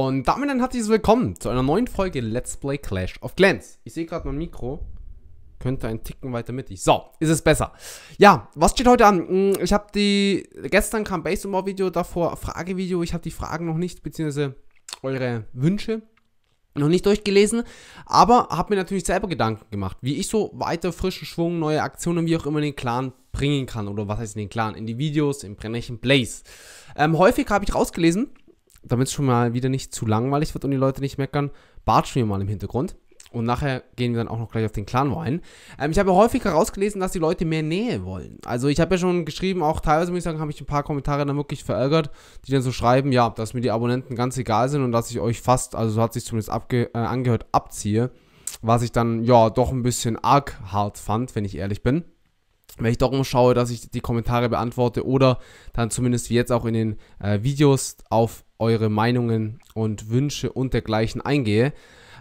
Und damit ein herzliches Willkommen zu einer neuen Folge Let's Play Clash of Clans. Ich sehe gerade mein Mikro. Könnte ein Ticken weiter mittig. So, ist es besser. Ja, was steht heute an? Hm, ich habe die... Gestern kam Base More Video, davor Fragevideo. Ich habe die Fragen noch nicht, beziehungsweise eure Wünsche noch nicht durchgelesen, aber habe mir natürlich selber Gedanken gemacht, wie ich so weiter frischen Schwung, neue Aktionen, wie auch immer in den Clan bringen kann oder was heißt in den Clan, in die Videos, im brennlichen Blaze. Ähm, häufig habe ich rausgelesen, damit es schon mal wieder nicht zu langweilig wird und die Leute nicht meckern, batschen wir mal im Hintergrund. Und nachher gehen wir dann auch noch gleich auf den Clan War Ähm, ich habe ja häufig herausgelesen, dass die Leute mehr Nähe wollen. Also ich habe ja schon geschrieben, auch teilweise muss ich sagen, habe ich ein paar Kommentare dann wirklich verärgert, die dann so schreiben, ja, dass mir die Abonnenten ganz egal sind und dass ich euch fast, also so hat sich zumindest abge äh, angehört, abziehe. Was ich dann ja doch ein bisschen arg hart fand, wenn ich ehrlich bin wenn ich darum schaue, dass ich die Kommentare beantworte oder dann zumindest wie jetzt auch in den äh, Videos auf eure Meinungen und Wünsche und dergleichen eingehe.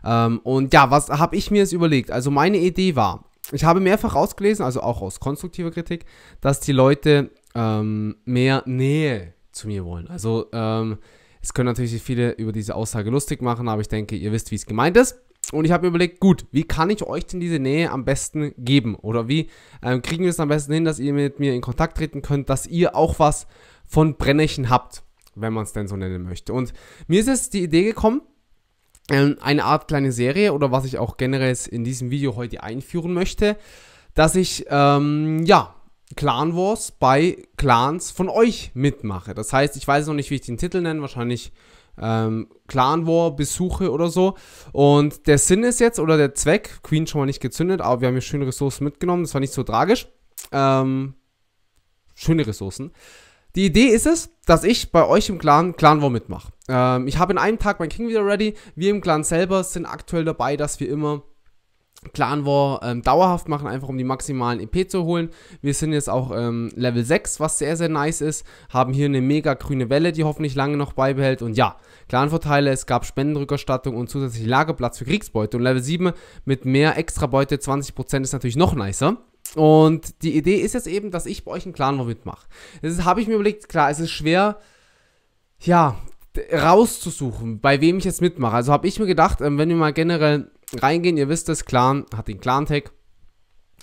Ähm, und ja, was habe ich mir jetzt überlegt? Also meine Idee war, ich habe mehrfach ausgelesen, also auch aus konstruktiver Kritik, dass die Leute ähm, mehr Nähe zu mir wollen. Also ähm, es können natürlich viele über diese Aussage lustig machen, aber ich denke, ihr wisst, wie es gemeint ist. Und ich habe mir überlegt, gut, wie kann ich euch denn diese Nähe am besten geben? Oder wie ähm, kriegen wir es am besten hin, dass ihr mit mir in Kontakt treten könnt, dass ihr auch was von Brennerchen habt, wenn man es denn so nennen möchte. Und mir ist jetzt die Idee gekommen, ähm, eine Art kleine Serie oder was ich auch generell in diesem Video heute einführen möchte, dass ich, ähm, ja, Clan Wars bei Clans von euch mitmache. Das heißt, ich weiß noch nicht, wie ich den Titel nenne, wahrscheinlich ähm, Clan War Besuche oder so. Und der Sinn ist jetzt, oder der Zweck, Queen schon mal nicht gezündet, aber wir haben hier schöne Ressourcen mitgenommen, das war nicht so tragisch. Ähm, schöne Ressourcen. Die Idee ist es, dass ich bei euch im Clan Clan War mitmache. Ähm, ich habe in einem Tag mein King wieder ready. Wir im Clan selber sind aktuell dabei, dass wir immer Plan war, ähm, dauerhaft machen, einfach um die maximalen EP zu holen. Wir sind jetzt auch ähm, Level 6, was sehr, sehr nice ist. Haben hier eine mega grüne Welle, die hoffentlich lange noch beibehält. Und ja, Clanvorteile, es gab Spendenrückerstattung und zusätzlich Lagerplatz für Kriegsbeute. Und Level 7 mit mehr Extrabeute, 20% ist natürlich noch nicer. Und die Idee ist jetzt eben, dass ich bei euch einen Clan War mitmache. Das habe ich mir überlegt, klar, es ist schwer, ja, rauszusuchen, bei wem ich jetzt mitmache. Also habe ich mir gedacht, ähm, wenn wir mal generell reingehen. Ihr wisst es, Clan hat den Clan-Tag,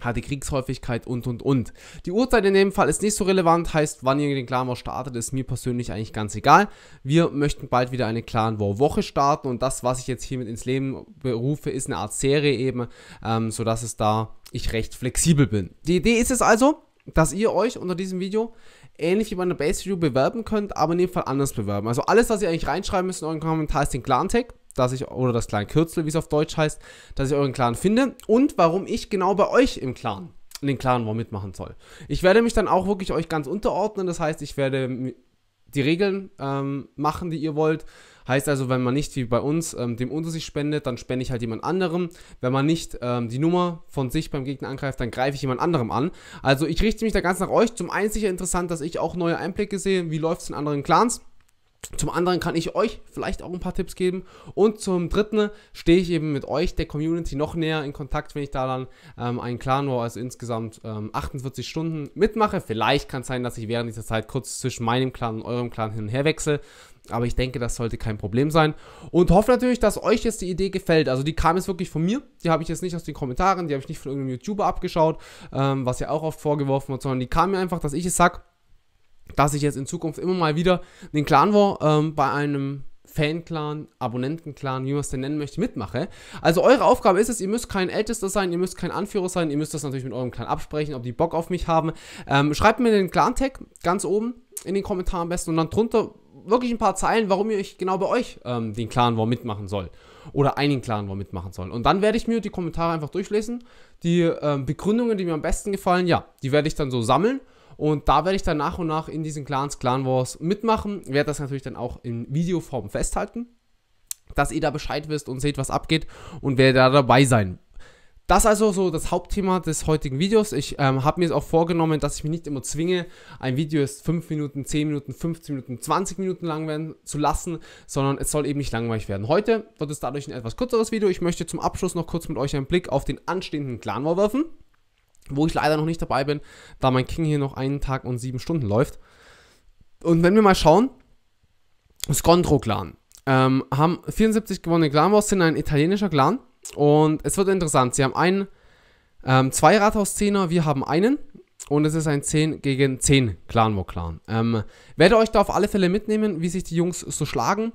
hat die Kriegshäufigkeit und und und. Die Uhrzeit in dem Fall ist nicht so relevant, heißt, wann ihr den Clan War startet, ist mir persönlich eigentlich ganz egal. Wir möchten bald wieder eine Clan War Woche starten und das, was ich jetzt hiermit ins Leben berufe, ist eine Art Serie eben, ähm, sodass es da ich recht flexibel bin. Die Idee ist es also, dass ihr euch unter diesem Video ähnlich wie bei einer Base video bewerben könnt, aber in dem Fall anders bewerben. Also alles, was ihr eigentlich reinschreiben müsst in euren Kommentar ist den Clan Tag dass ich, oder das kleine Kürzel, wie es auf Deutsch heißt, dass ich euren Clan finde und warum ich genau bei euch im Clan, in den Clan War mitmachen soll. Ich werde mich dann auch wirklich euch ganz unterordnen, das heißt, ich werde die Regeln ähm, machen, die ihr wollt. Heißt also, wenn man nicht wie bei uns ähm, dem unter sich spendet, dann spende ich halt jemand anderem. Wenn man nicht ähm, die Nummer von sich beim Gegner angreift, dann greife ich jemand anderem an. Also ich richte mich da ganz nach euch. Zum einen sicher interessant, dass ich auch neue Einblicke sehe, wie läuft es in anderen Clans. Zum anderen kann ich euch vielleicht auch ein paar Tipps geben. Und zum dritten stehe ich eben mit euch, der Community, noch näher in Kontakt, wenn ich da dann ähm, einen Clan War, also insgesamt ähm, 48 Stunden mitmache. Vielleicht kann es sein, dass ich während dieser Zeit kurz zwischen meinem Clan und eurem Clan hin und her wechsle. Aber ich denke, das sollte kein Problem sein. Und hoffe natürlich, dass euch jetzt die Idee gefällt. Also die kam jetzt wirklich von mir. Die habe ich jetzt nicht aus den Kommentaren, die habe ich nicht von irgendeinem YouTuber abgeschaut, ähm, was ja auch oft vorgeworfen wird, sondern die kam mir einfach, dass ich es sage dass ich jetzt in Zukunft immer mal wieder den Clan War ähm, bei einem Fan-Clan, Abonnenten-Clan, wie man es denn nennen möchte, mitmache. Also eure Aufgabe ist es, ihr müsst kein Ältester sein, ihr müsst kein Anführer sein, ihr müsst das natürlich mit eurem Clan absprechen, ob die Bock auf mich haben. Ähm, schreibt mir den Clan-Tag ganz oben in den Kommentaren am besten und dann drunter wirklich ein paar Zeilen, warum ihr euch genau bei euch ähm, den Clan War mitmachen soll. Oder einen Clan War mitmachen soll. Und dann werde ich mir die Kommentare einfach durchlesen. Die ähm, Begründungen, die mir am besten gefallen, ja, die werde ich dann so sammeln und da werde ich dann nach und nach in diesen Clans, Clan Wars mitmachen. Werde das natürlich dann auch in Videoform festhalten, dass ihr da Bescheid wisst und seht, was abgeht und werde da dabei sein das ist also so das Hauptthema des heutigen Videos. Ich ähm, habe mir es auch vorgenommen, dass ich mich nicht immer zwinge, ein Video ist 5 Minuten, 10 Minuten, 15 Minuten, 20 Minuten lang werden zu lassen, sondern es soll eben nicht langweilig werden. Heute wird es dadurch ein etwas kürzeres Video. Ich möchte zum Abschluss noch kurz mit euch einen Blick auf den anstehenden Clan War werfen wo ich leider noch nicht dabei bin, da mein King hier noch einen Tag und sieben Stunden läuft. Und wenn wir mal schauen, Scontro-Clan ähm, haben 74 gewonnene Clan Wars, sind ein italienischer Clan und es wird interessant. Sie haben einen, ähm, zwei Rathaus-Zehner, wir haben einen und es ist ein 10 gegen 10 Clan War Clan. Ähm, werde euch da auf alle Fälle mitnehmen, wie sich die Jungs so schlagen.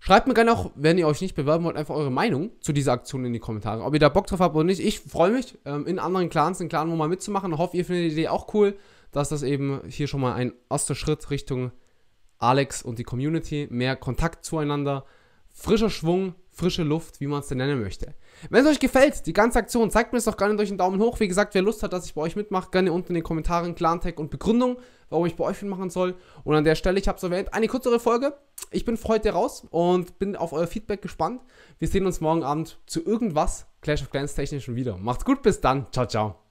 Schreibt mir gerne auch, wenn ihr euch nicht bewerben wollt, einfach eure Meinung zu dieser Aktion in die Kommentare. Ob ihr da Bock drauf habt oder nicht. Ich freue mich, ähm, in anderen Clans, in Clan, wo mal mitzumachen. Ich hoffe, ihr findet die Idee auch cool, dass das eben hier schon mal ein erster Schritt Richtung Alex und die Community. Mehr Kontakt zueinander, frischer Schwung, frische Luft, wie man es denn nennen möchte. Wenn es euch gefällt, die ganze Aktion, zeigt mir es doch gerne durch einen Daumen hoch. Wie gesagt, wer Lust hat, dass ich bei euch mitmache, gerne unten in den Kommentaren Clan-Tag und Begründung, warum ich bei euch mitmachen soll. Und an der Stelle, ich habe es erwähnt, eine kürzere Folge ich bin für heute raus und bin auf euer Feedback gespannt. Wir sehen uns morgen Abend zu irgendwas Clash of Clans technischen wieder. Macht's gut, bis dann. Ciao, ciao.